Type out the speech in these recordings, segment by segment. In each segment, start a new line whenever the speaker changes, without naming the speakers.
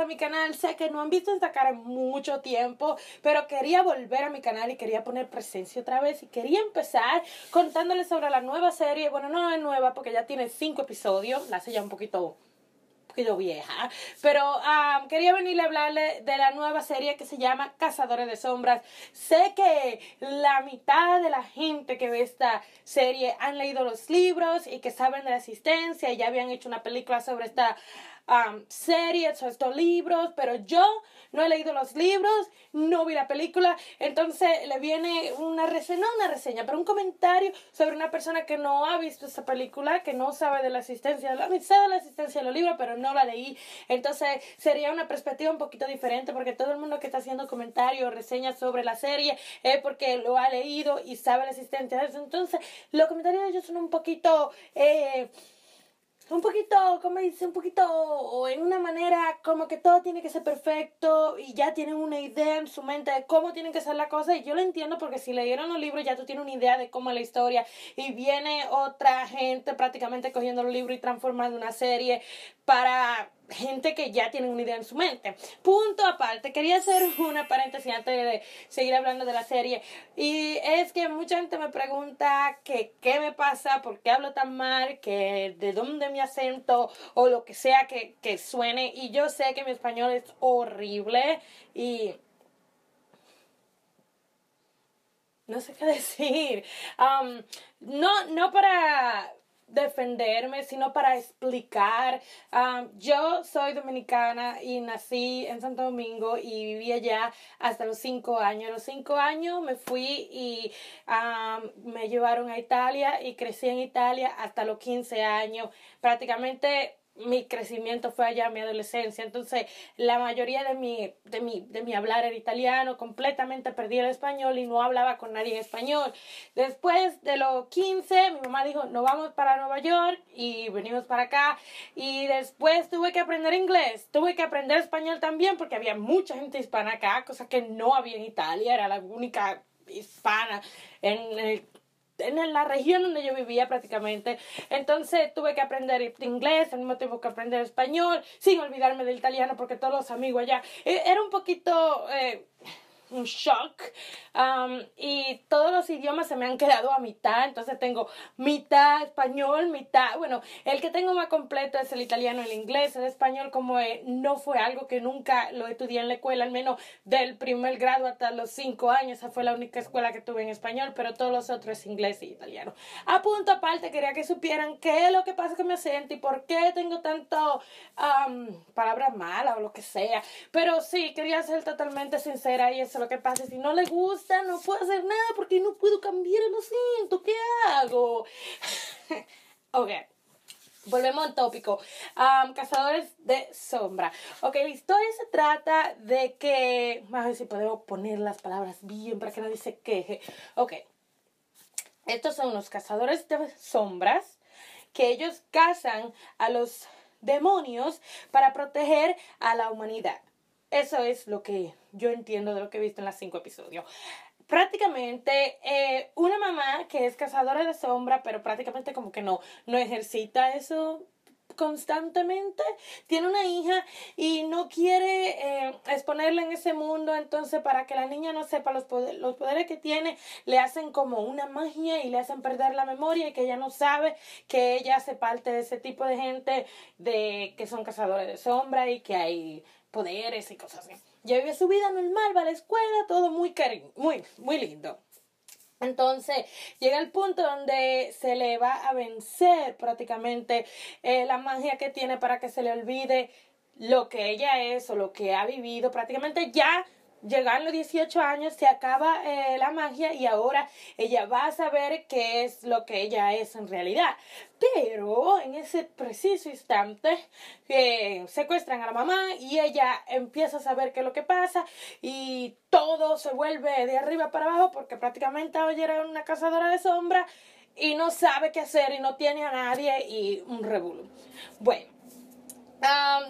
a mi canal. Sé que no han visto esta cara en mucho tiempo, pero quería volver a mi canal y quería poner presencia otra vez y quería empezar contándoles sobre la nueva serie. Bueno, no es nueva porque ya tiene cinco episodios, la hace ya un poquito vieja. Pero quería venirle a hablarle de la nueva serie que se llama Cazadores de Sombras. Sé que la mitad de la gente que ve esta serie han leído los libros y que saben de la existencia y ya habían hecho una película sobre esta um, series o estos libros, pero yo no he leído los libros, no vi la película, entonces le viene una reseña, no una reseña, pero un comentario sobre una persona que no ha visto esa película, que no sabe de la existencia, de la, de la existencia de los libros, pero no la leí, entonces sería una perspectiva un poquito diferente porque todo el mundo que está haciendo comentarios, reseñas sobre la serie, es porque lo ha leído y sabe la existencia de eso, entonces los comentarios de ellos son un poquito... Eh, un poquito, como dice, un poquito, o en una manera como que todo tiene que ser perfecto y ya tienen una idea en su mente de cómo tienen que ser la cosa. Y yo lo entiendo porque si leyeron los libros ya tú tienes una idea de cómo es la historia y viene otra gente prácticamente cogiendo los libros y transformando una serie para gente que ya tiene una idea en su mente. Punto aparte, quería hacer una paréntesis antes de seguir hablando de la serie. Y es que mucha gente me pregunta que qué me pasa, por qué hablo tan mal, que de dónde mi acento o lo que sea que, suene. Y yo sé que mi español es horrible y... No sé qué decir. Um, no, no para defenderme, sino para explicar. yo soy dominicana y nací en Santo Domingo y viví allá hasta los cinco años. A los cinco años me fui y me llevaron a Italia y crecí en Italia hasta los 15 años. Prácticamente mi crecimiento fue allá, mi adolescencia. Entonces, la mayoría de mi, de mi, de mi hablar era italiano, completamente perdí el español y no hablaba con nadie en español. Después de los 15, mi mamá dijo, no vamos para Nueva York y venimos para acá. Y después tuve que aprender inglés, tuve que aprender español también porque había mucha gente hispana acá, cosa que no había en Italia, era la única hispana en el en la región donde yo vivía prácticamente. Entonces tuve que aprender inglés, al mismo tiempo que aprender español, sin olvidarme del italiano porque todos los amigos allá. E, era un poquito... Eh, un shock. y todos los idiomas se me han quedado a mitad, entonces tengo mitad español, mitad, bueno, el que tengo más completo es el italiano, el inglés, el español como eh, no fue algo que nunca lo estudié en la escuela, al menos del primer grado hasta los cinco años, esa fue la única escuela que tuve en español, pero todos los otros es inglés y italiano. A punto aparte, quería que supieran qué es lo que pasa con mi acento y por qué tengo tanto um, palabras malas o lo que sea, pero sí, quería ser totalmente sincera y lo que pase Si no le gusta, no puedo hacer nada porque no puedo cambiar el asiento. ¿Qué hago? ok. Volvemos al tópico. cazadores de sombra. Ok, la historia se trata de que. Vamos a ver si puedo poner las palabras bien para que nadie se queje. Ok. Estos son los cazadores de sombras que ellos cazan a los demonios para proteger a la humanidad. Eso es lo que yo entiendo de lo que he visto en las cinco episodios. Prácticamente eh, una mamá que es cazadora de sombra, pero prácticamente como que no, no ejercita eso constantemente, tiene una hija y no quiere eh, exponerla en ese mundo, entonces para que la niña no sepa los, los poderes que tiene, le hacen como una magia y le hacen perder la memoria y que ella no sabe que ella hace parte de ese tipo de gente de que son cazadores de sombra y que hay poderes y cosas así. Ya vive su vida normal, va a la escuela, todo muy, cariño, muy, muy lindo. Entonces llega el punto donde se le va a vencer prácticamente eh, la magia que tiene para que se le olvide lo que ella es o lo que ha vivido. Prácticamente ya Llegan los 18 años, se acaba eh, la magia y ahora ella va a saber qué es lo que ella es en realidad. Pero en ese preciso instante eh, secuestran a la mamá y ella empieza a saber qué es lo que pasa y todo se vuelve de arriba para abajo porque prácticamente ella era una cazadora de sombra y no sabe qué hacer y no tiene a nadie y un revuelo. Bueno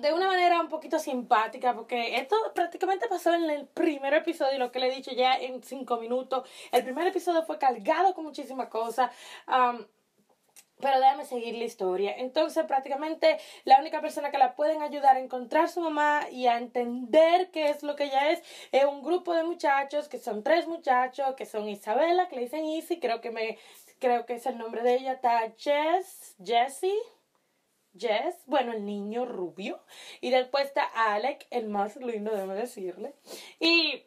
de una manera un poquito simpática, porque esto prácticamente pasó en el primer episodio, y lo que le he dicho ya en cinco minutos. El primer episodio fue cargado con muchísima cosas. pero déjame seguir la historia. Entonces, prácticamente la única persona que la pueden ayudar a encontrar su mamá y a entender qué es lo que ella es es un grupo de muchachos, que son tres muchachos, que son Isabela, que le dicen Izzy, creo que me creo que es el nombre de ella, está Jess, Jessie Jess, bueno, el niño rubio, y después está Alec, el más lindo, debo decirle. Y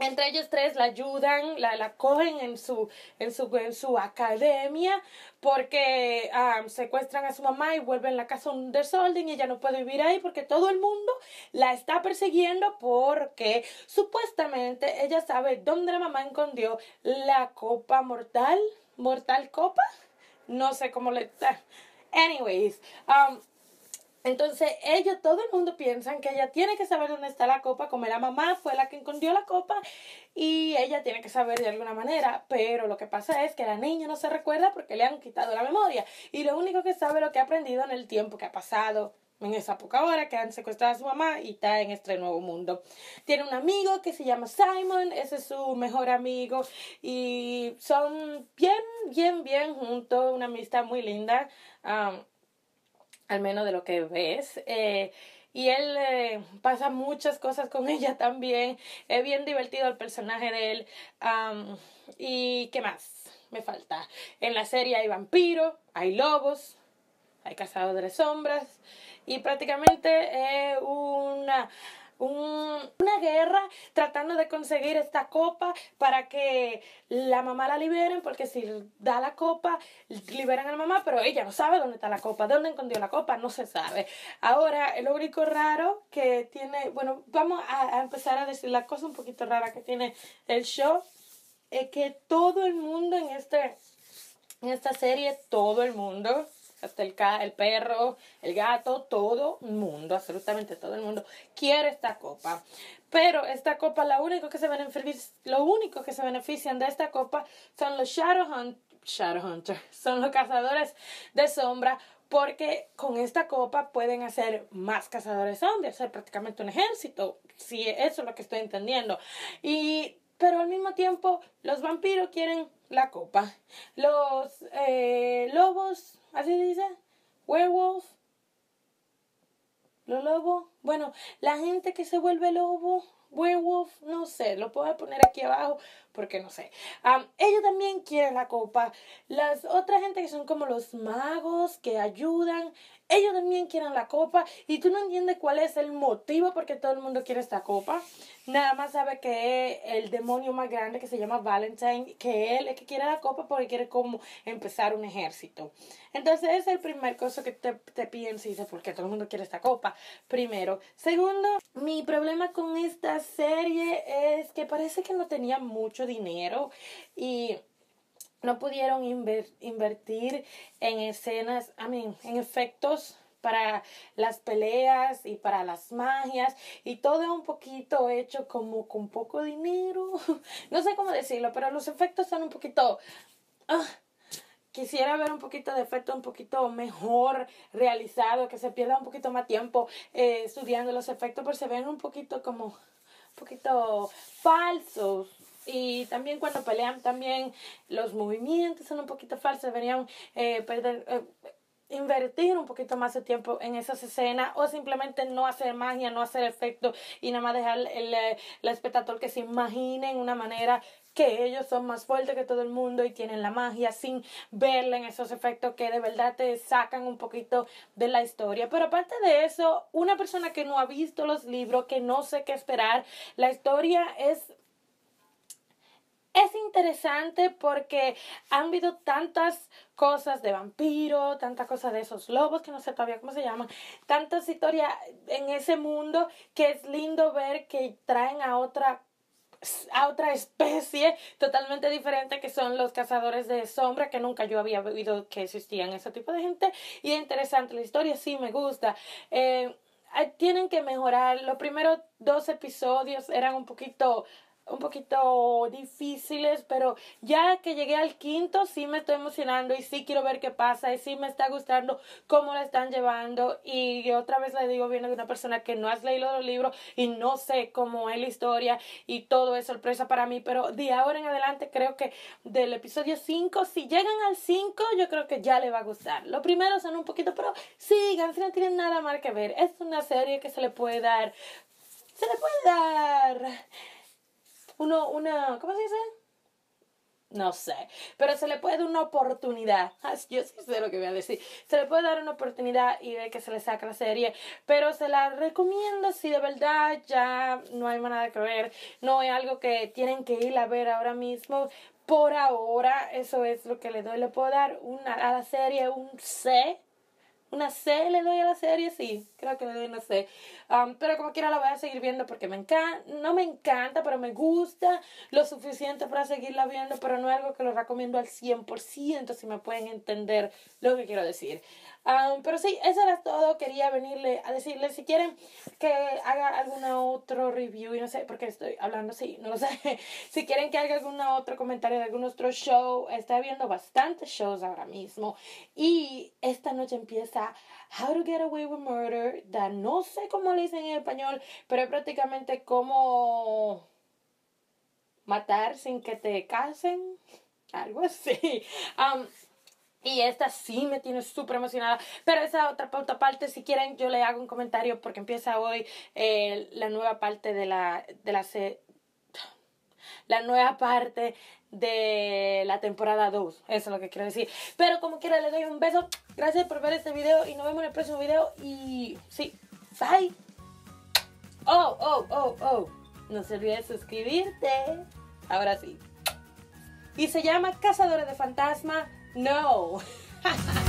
entre ellos tres la ayudan, la, la cogen en su, en su, en su academia porque secuestran a su mamá y vuelven a la casa de Solding y ella no puede vivir ahí porque todo el mundo la está persiguiendo porque supuestamente ella sabe dónde la mamá escondió la copa mortal, mortal copa, no sé cómo le... Anyways, um, entonces ellos, todo el mundo piensan que ella tiene que saber dónde está la copa, como la mamá fue la que escondió la copa y ella tiene que saber de alguna manera, pero lo que pasa es que la niña no se recuerda porque le han quitado la memoria y lo único que sabe es lo que ha aprendido en el tiempo que ha pasado en esa poca hora que han secuestrado a su mamá y está en este nuevo mundo. Tiene un amigo que se llama Simon, ese es su mejor amigo y son bien, bien, bien juntos, una amistad muy linda al menos de lo que ves. Eh, y él eh, pasa muchas cosas con ella también. Es bien divertido el personaje de él. ¿Y qué más? Me falta. En la serie hay vampiro hay lobos, hay cazadores de sombras. Y prácticamente es una un, una guerra tratando de conseguir esta copa para que la mamá la liberen, porque si da la copa, liberan a la mamá, pero ella no sabe dónde está la copa, dónde encontró la copa, no se sabe. Ahora, lo único raro que tiene, bueno, vamos a, empezar a decir la cosa un poquito rara que tiene el show, es que todo el mundo en este... En esta serie todo el mundo hasta el, el perro, el gato, todo el mundo, absolutamente todo el mundo quiere esta copa. Pero esta copa, lo único que se, lo único que se benefician de esta copa son los Shadowhunters, son los cazadores de sombra porque con esta copa pueden hacer más cazadores sombra, hacer prácticamente un ejército, si eso es lo que estoy entendiendo. Y pero al mismo tiempo los vampiros quieren la copa. Los eh, lobos, así dice, werewolf, los lobos. Bueno, la gente que se vuelve lobo, werewolf, no sé, lo puedo poner aquí abajo porque no sé. ellos también quieren la copa. Las otras gente que son como los magos que ayudan, ellos también quieren la copa y tú no entiendes cuál es el motivo porque todo el mundo quiere esta copa. Nada más sabe que el demonio más grande que se llama Valentine, que él es que quiere la copa porque quiere como empezar un ejército. Entonces es el primer cosa que te, te piensas y ¿por todo el mundo quiere esta copa? Primero. Segundo, mi problema con esta serie es que parece que no tenía mucho dinero y no pudieron invertir en escenas, en efectos para las peleas y para las magias y todo un poquito hecho como con poco dinero. No sé cómo decirlo, pero los efectos son un poquito... Ah, quisiera ver un poquito de efecto un poquito mejor realizado, que se pierda un poquito más tiempo eh, estudiando los efectos, pero se ven un poquito como un poquito falsos, y también cuando pelean también los movimientos son un poquito falsos, deberían eh, eh, invertir un poquito más de tiempo en esas escenas o simplemente no hacer magia, no hacer efecto y nada más dejar el, eh, el espectador que se imagine en una manera que ellos son más fuertes que todo el mundo y tienen la magia sin verla en esos efectos que de verdad te sacan un poquito de la historia. Pero aparte de eso, una persona que no ha visto los libros, que no sé qué esperar, la historia es es interesante porque han habido tantas cosas de vampiro, tantas cosas de esos lobos que no sé todavía cómo se llaman, tantas historias en ese mundo que es lindo ver que traen a otra a otra especie totalmente diferente que son los cazadores de sombra que nunca yo había oído que existían ese tipo de gente y es interesante la historia sí me gusta eh, tienen que mejorar los primeros dos episodios eran un poquito un poquito difíciles, pero ya que llegué al quinto sí me estoy emocionando y sí quiero ver qué pasa y sí me está gustando cómo la están llevando y otra vez le digo, viene de una persona que no has leído los libros y no sé cómo es la historia y todo es sorpresa para mí, pero de ahora en adelante creo que del episodio 5, si llegan al 5 yo creo que ya le va a gustar. Lo primero son un poquito, pero sigan, si no tienen nada más que ver, es una serie que se le puede dar, se le puede dar uno, una, ¿cómo se dice? No sé, pero se le puede dar una oportunidad. Yo sí sé lo que voy a decir. Se le puede dar una oportunidad y ver que se le saca la serie, pero se la recomiendo si de verdad ya no hay más nada que ver. No hay algo que tienen que ir a ver ahora mismo. Por ahora, eso es lo que le doy. Le puedo dar una, a la serie un C. Una C le doy a la serie, sí que no sé. Um, pero como quiera la voy a seguir viendo porque me encanta, no me encanta, pero me gusta lo suficiente para seguirla viendo, pero no es algo que lo recomiendo al 100% si me pueden entender lo que quiero decir. Um, pero sí, eso era todo. Quería venirle a decirle si quieren que haga alguna otro review, y no sé por qué estoy hablando así, no lo sé. si quieren que haga algún otro comentario de algún otro show, está viendo bastantes shows ahora mismo. Y esta noche empieza How to Get Away with Murder no sé cómo le dicen en español, pero es prácticamente como matar sin que te casen, algo así. y esta sí me tiene súper emocionada. Pero esa otra, parte, si quieren, yo le hago un comentario porque empieza hoy eh, la nueva parte de la, de la, la nueva parte de la temporada 2. Eso es lo que quiero decir. Pero como quiera, les doy un beso. Gracias por ver este video y nos vemos en el próximo video. Y sí, bye. Oh, oh, oh, oh. No se olvides suscribirte. Ahora sí. Y se llama Cazadores de Fantasma. No.